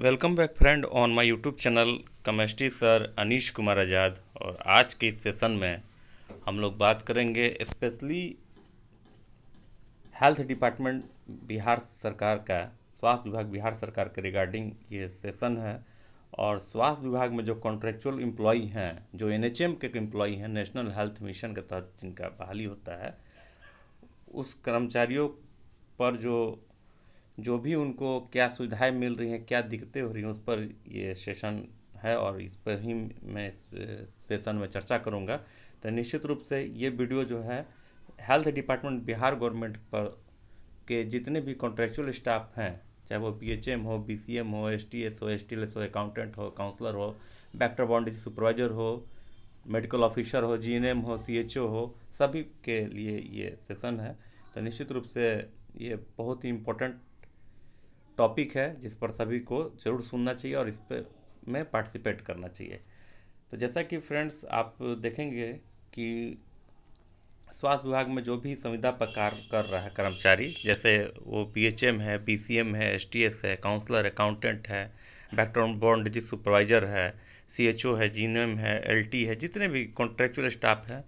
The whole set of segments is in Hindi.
welcome back friend on my YouTube channel chemistry sir Anish Kumar Azad और आज के इस सेशन में हम लोग बात करेंगे स्पेशली हेल्थ डिपार्टमेंट बिहार सरकार का स्वास्थ्य विभाग बिहार सरकार के रिगार्डिंग ये सेशन है और स्वास्थ्य विभाग में जो कॉन्ट्रेक्चुअल एम्प्लॉय हैं जो एन के एम्प्लॉय हैं नेशनल हेल्थ मिशन के तहत जिनका बहाली होता है उस कर्मचारियों पर जो जो भी उनको क्या सुविधाएं मिल रही हैं क्या दिक्कतें हो रही हैं उस पर ये सेशन है और इस पर ही मैं इस सेशन में चर्चा करूँगा तो निश्चित रूप से ये वीडियो जो है हेल्थ डिपार्टमेंट बिहार गवर्नमेंट पर के जितने भी कॉन्ट्रेक्चुअल स्टाफ हैं चाहे वो बी हो बी हो एस हो एस हो अकाउंटेंट हो काउंसलर हो बैक्टर बाउंड्री सुपरवाइजर हो मेडिकल ऑफिसर हो जी हो सी हो सभी के लिए ये सेशन है तो निश्चित रूप से ये बहुत ही इम्पोर्टेंट टॉपिक है जिस पर सभी को ज़रूर सुनना चाहिए और इस पर में पार्टिसिपेट करना चाहिए तो जैसा कि फ्रेंड्स आप देखेंगे कि स्वास्थ्य विभाग में जो भी संविदा पर कार्य कर रहा है कर्मचारी जैसे वो पीएचएम है पीसीएम है एसटीएस है काउंसलर अकाउंटेंट है बैकग्राउंड बॉन्ड डिजिट सुपरवाइज़र है सीएचओ है जीनएम है एलटी है जितने भी कॉन्ट्रेक्चुअल स्टाफ हैं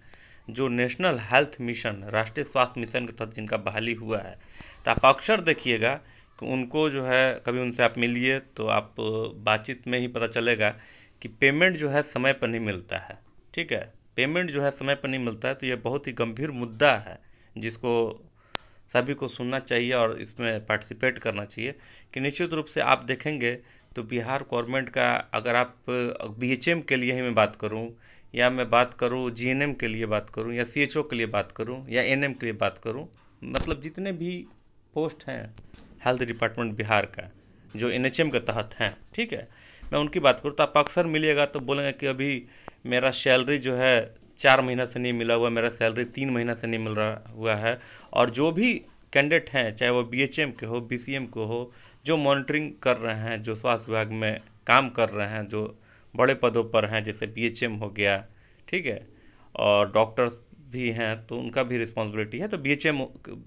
जो नेशनल हेल्थ मिशन राष्ट्रीय स्वास्थ्य मिशन के तहत जिनका बहाली हुआ है तो आप अक्सर देखिएगा उनको जो है कभी उनसे आप मिलिए तो आप बातचीत में ही पता चलेगा कि पेमेंट जो है समय पर नहीं मिलता है ठीक है पेमेंट जो है समय पर नहीं मिलता है तो ये बहुत ही गंभीर मुद्दा है जिसको सभी को सुनना चाहिए और इसमें पार्टिसिपेट करना चाहिए कि निश्चित रूप से आप देखेंगे तो बिहार गवर्नमेंट का अगर आप बी के लिए ही मैं बात करूँ या मैं बात करूँ जी के लिए बात करूँ या सी के लिए बात करूँ या एन के लिए बात करूँ मतलब जितने भी पोस्ट हैं हेल्थ डिपार्टमेंट बिहार का जो एन के तहत हैं ठीक है मैं उनकी बात करूँ तो आप अक्सर मिलिएगा तो बोलेंगे कि अभी मेरा सैलरी जो है चार महीना से नहीं मिला हुआ मेरा सैलरी तीन महीना से नहीं मिल रहा हुआ है और जो भी कैंडिडेट हैं चाहे वो बी के हो बी के हो जो मॉनिटरिंग कर रहे हैं जो स्वास्थ्य विभाग में काम कर रहे हैं जो बड़े पदों पर हैं जैसे बी हो गया ठीक है और डॉक्टर्स भी हैं तो उनका भी रिस्पॉन्सिबिलिटी है तो बी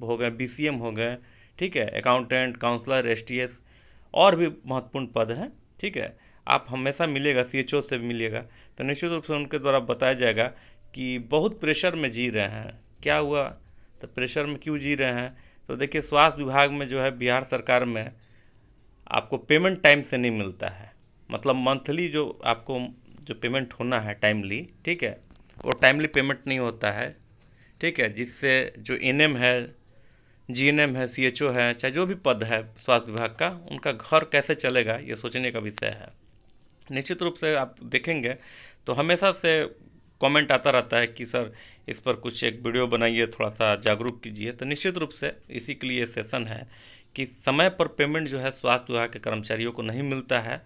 हो गए बी हो गए ठीक है अकाउंटेंट काउंसलर एस और भी महत्वपूर्ण पद हैं ठीक है आप हमेशा मिलेगा सी से भी मिलेगा तो निश्चित रूप से उनके द्वारा बताया जाएगा कि बहुत प्रेशर में जी रहे हैं क्या हुआ तो प्रेशर में क्यों जी रहे हैं तो देखिए स्वास्थ्य विभाग में जो है बिहार सरकार में आपको पेमेंट टाइम से नहीं मिलता है मतलब मंथली जो आपको जो पेमेंट होना है टाइमली ठीक है वो टाइमली पेमेंट नहीं होता है ठीक है जिससे जो एन है जी है सी है चाहे जो भी पद है स्वास्थ्य विभाग का उनका घर कैसे चलेगा ये सोचने का विषय है निश्चित रूप से आप देखेंगे तो हमेशा से कमेंट आता रहता है कि सर इस पर कुछ एक वीडियो बनाइए थोड़ा सा जागरूक कीजिए तो निश्चित रूप से इसी के लिए सेशन है कि समय पर पेमेंट जो है स्वास्थ्य विभाग के कर्मचारियों को नहीं मिलता है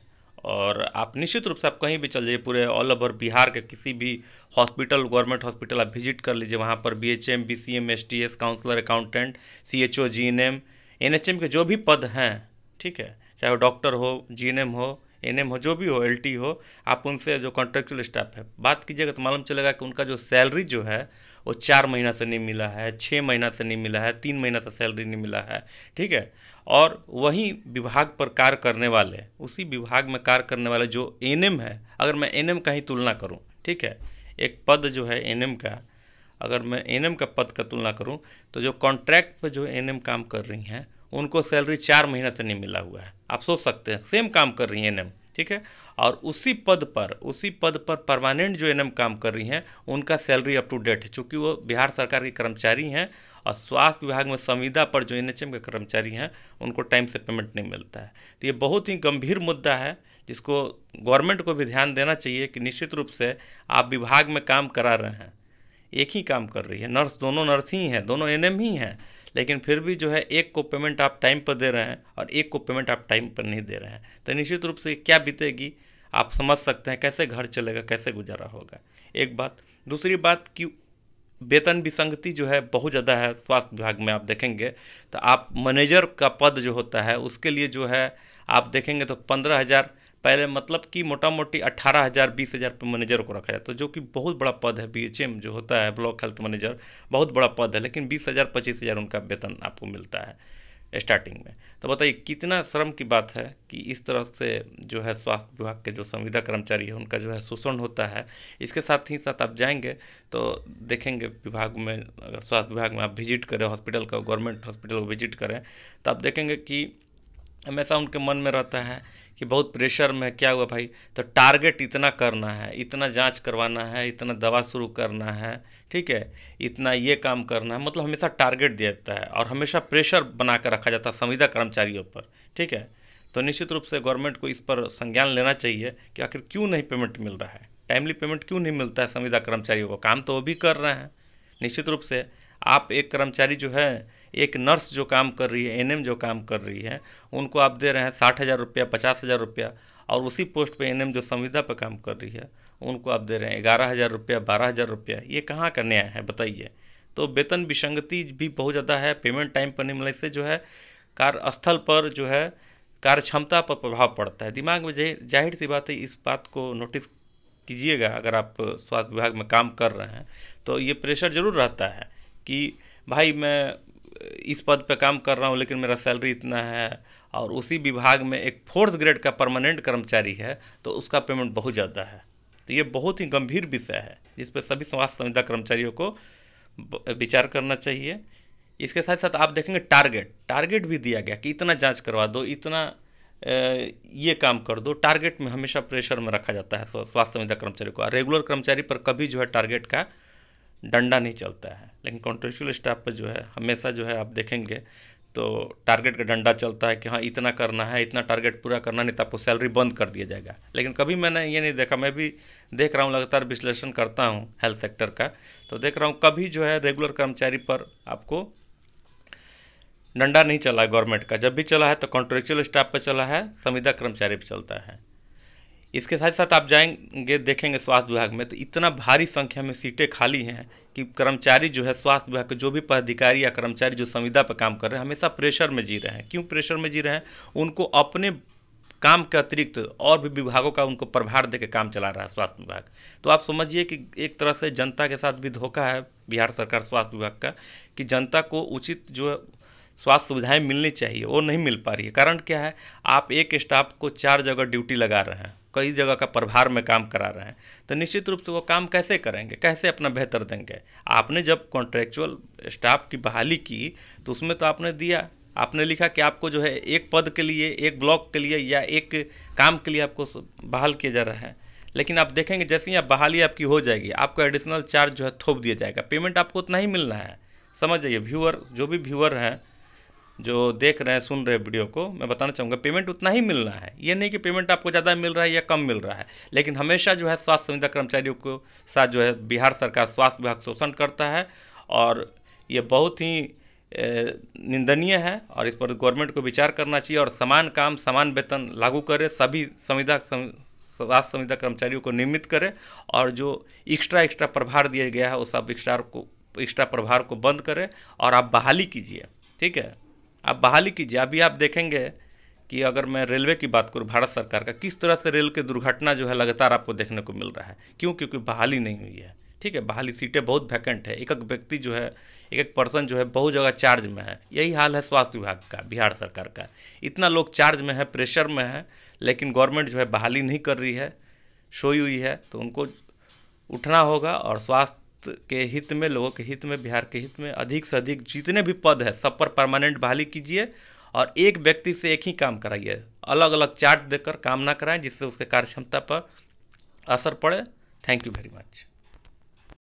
और आप निश्चित रूप से आप कहीं भी चल जाइए पूरे ऑल ओवर बिहार के किसी भी हॉस्पिटल गवर्नमेंट हॉस्पिटल आप विजिट कर लीजिए वहाँ पर B H M B C M S T S counsellor accountant C H O G N M N H M के जो भी पद हैं ठीक है चाहे वो डॉक्टर हो जी एन एम हो एन एम हो जो भी हो एल टी हो आप उनसे जो कॉन्ट्रेक्चुअल स्टाफ है बात कीजिएगा तो मालूम चलेगा कि उनका जो सैलरी जो है वो चार महीना से नहीं मिला है छः महीना से नहीं मिला है तीन महीना से सैलरी नहीं मिला है ठीक है और वहीं विभाग पर कार्य करने वाले उसी विभाग में कार्य करने वाले जो एन है अगर मैं एन का ही तुलना करूँ ठीक है एक पद जो है एन का अगर मैं एन का पद का तुलना करूँ तो जो कॉन्ट्रैक्ट पर जो एन काम कर रही हैं उनको सैलरी चार महीना से नहीं मिला हुआ है आप सोच सकते हैं सेम काम कर रही हैं एन ठीक है और उसी पद पर उसी पद पर परमानेंट जो एनएम काम कर रही हैं उनका सैलरी अप टू डेट है चूँकि वो बिहार सरकार के कर्मचारी हैं और स्वास्थ्य विभाग में संविदा पर जो एनएचएम के कर्मचारी हैं उनको टाइम से पेमेंट नहीं मिलता है तो ये बहुत ही गंभीर मुद्दा है जिसको गवर्नमेंट को भी ध्यान देना चाहिए कि निश्चित रूप से आप विभाग में काम करा रहे हैं एक ही काम कर रही है नर्स दोनों नर्स ही हैं दोनों एन ही हैं लेकिन फिर भी जो है एक को पेमेंट आप टाइम पर दे रहे हैं और एक को पेमेंट आप टाइम पर नहीं दे रहे हैं तो निश्चित रूप से क्या बीतेगी आप समझ सकते हैं कैसे घर चलेगा कैसे गुजारा होगा एक बात दूसरी बात कि वेतन विसंगति जो है बहुत ज़्यादा है स्वास्थ्य विभाग में आप देखेंगे तो आप मैनेजर का पद जो होता है उसके लिए जो है आप देखेंगे तो पंद्रह हज़ार पहले मतलब कि मोटा मोटी अट्ठारह हज़ार बीस हज़ार पर मैनेजर को रखा जाता है जो कि बहुत बड़ा पद है बी जो होता है ब्लॉक हेल्थ मैनेजर बहुत बड़ा पद है लेकिन बीस हज़ार पच्चीस हज़ार उनका वेतन आपको मिलता है स्टार्टिंग में तो बताइए कितना श्रम की बात है कि इस तरह से जो है स्वास्थ्य विभाग के जो संविदा कर्मचारी है उनका जो है शोषण होता है इसके साथ ही साथ आप जाएंगे तो देखेंगे विभाग में अगर स्वास्थ्य विभाग में आप विजिट करें हॉस्पिटल का गवर्नमेंट हॉस्पिटल को विजिट करें तो आप देखेंगे कि हमेशा उनके मन में रहता है कि बहुत प्रेशर में क्या हुआ भाई तो टारगेट इतना करना है इतना जांच करवाना है इतना दवा शुरू करना है ठीक है इतना ये काम करना है मतलब हमेशा टारगेट दिया जाता है और हमेशा प्रेशर बना कर रखा जाता है संविदा कर्मचारियों पर ठीक है तो निश्चित रूप से गवर्नमेंट को इस पर संज्ञान लेना चाहिए कि आखिर क्यों नहीं पेमेंट मिल रहा है टाइमली पेमेंट क्यों नहीं मिलता है संविदा कर्मचारियों को काम तो वो भी कर रहे हैं निश्चित रूप से आप एक कर्मचारी जो है एक नर्स जो काम कर रही है एनएम जो काम कर रही है उनको आप दे रहे हैं साठ हज़ार रुपया पचास हज़ार रुपया और उसी पोस्ट पे एनएम जो संविदा पर काम कर रही है उनको आप दे रहे हैं ग्यारह हज़ार रुपया बारह हज़ार रुपया ये कहाँ का न्याय है बताइए तो वेतन विसंगति भी बहुत ज़्यादा है पेमेंट टाइम पर नहीं मिलने से जो है कार्यस्थल पर जो है कार्य क्षमता पर प्रभाव पड़ता है दिमाग में जाहिर सी बात है इस बात को नोटिस कीजिएगा अगर आप स्वास्थ्य विभाग में काम कर रहे हैं तो ये प्रेशर ज़रूर रहता है कि भाई मैं इस पद पे काम कर रहा हूँ लेकिन मेरा सैलरी इतना है और उसी विभाग में एक फोर्थ ग्रेड का परमानेंट कर्मचारी है तो उसका पेमेंट बहुत ज़्यादा है तो ये बहुत ही गंभीर विषय है जिस पर सभी समाज संविदा कर्मचारियों को विचार करना चाहिए इसके साथ साथ आप देखेंगे टारगेट टारगेट भी दिया गया कि इतना जांच करवा दो इतना ये काम कर दो टारगेट में हमेशा प्रेशर में रखा जाता है स्वास्थ्य संविदा कर्मचारी को रेगुलर कर्मचारी पर कभी जो है टारगेट का डंडा नहीं चलता है लेकिन कॉन्ट्रेक्चुअल स्टाफ पर जो है हमेशा जो है आप देखेंगे तो टारगेट का डंडा चलता है कि हाँ इतना करना है इतना टारगेट पूरा करना नहीं तो आपको सैलरी बंद कर दिया जाएगा लेकिन कभी मैंने ये नहीं देखा मैं भी देख रहा हूँ लगातार विश्लेषण करता हूँ हेल्थ सेक्टर का तो देख रहा हूँ कभी जो है रेगुलर कर्मचारी पर आपको डंडा नहीं चला है गवर्नमेंट का जब भी चला है तो कॉन्ट्रेक्चुअल स्टाफ पर चला है संविदा कर्मचारी पर चलता है इसके साथ साथ आप जाएंगे देखेंगे स्वास्थ्य विभाग में तो इतना भारी संख्या में सीटें खाली हैं कि कर्मचारी जो है स्वास्थ्य विभाग के जो भी पदाधिकारी या कर्मचारी जो संविदा पर काम कर रहे हैं हमेशा प्रेशर में जी रहे हैं क्यों प्रेशर में जी रहे हैं उनको अपने काम के अतिरिक्त और भी विभागों का उनको प्रभार के काम चला रहा है स्वास्थ्य विभाग तो आप समझिए कि एक तरह से जनता के साथ भी धोखा है बिहार सरकार स्वास्थ्य विभाग का कि जनता को उचित जो स्वास्थ्य सुविधाएं मिलनी चाहिए वो नहीं मिल पा रही है कारण क्या है आप एक स्टाफ को चार जगह ड्यूटी लगा रहे हैं कई जगह का प्रभार में काम करा रहे हैं तो निश्चित रूप से वो काम कैसे करेंगे कैसे अपना बेहतर देंगे आपने जब कॉन्ट्रेक्चुअल स्टाफ की बहाली की तो उसमें तो आपने दिया आपने लिखा कि आपको जो है एक पद के लिए एक ब्लॉक के लिए या एक काम के लिए आपको बहाल किया जा रहा है लेकिन आप देखेंगे जैसे ही आप बहाली आपकी हो जाएगी आपको एडिशनल चार्ज जो है थोप दिया जाएगा पेमेंट आपको उतना ही मिलना है समझ जाइए व्यूअर जो भी व्यूअर हैं जो देख रहे हैं सुन रहे हैं वीडियो को मैं बताना चाहूँगा पेमेंट उतना ही मिलना है ये नहीं कि पेमेंट आपको ज़्यादा मिल रहा है या कम मिल रहा है लेकिन हमेशा जो है स्वास्थ्य संविदा कर्मचारियों को साथ जो है बिहार सरकार स्वास्थ्य विभाग शोषण करता है और ये बहुत ही निंदनीय है और इस पर गवर्नमेंट को विचार करना चाहिए और समान काम समान वेतन लागू करे सभी संविदा स्वास्थ्य संविदा कर्मचारियों को नियमित करे और जो एक्स्ट्रा एक्स्ट्रा प्रभार दिया गया है उस सब एक्स्ट्रा को एक्स्ट्रा प्रभार को बंद करें और आप बहाली कीजिए ठीक है आप बहाली कीजिए अभी आप देखेंगे कि अगर मैं रेलवे की बात करूँ भारत सरकार का किस तरह से रेल की दुर्घटना जो है लगातार आपको देखने को मिल रहा है क्यों क्योंकि बहाली नहीं हुई है ठीक है बहाली सीटें बहुत वैकेंट है एक एक व्यक्ति जो है एक एक पर्सन जो है बहुत जगह चार्ज में है यही हाल है स्वास्थ्य विभाग का बिहार सरकार का इतना लोग चार्ज में है प्रेशर में है लेकिन गवर्नमेंट जो है बहाली नहीं कर रही है सोई हुई है तो उनको उठना होगा और स्वास्थ्य के हित में लोगों के हित में बिहार के हित में अधिक से अधिक जितने भी पद है सब पर परमानेंट बहाली कीजिए और एक व्यक्ति से एक ही काम कराइए अलग अलग चार्ट देकर काम ना कराएं जिससे उसके कार्यक्षमता पर असर पड़े थैंक यू वेरी मच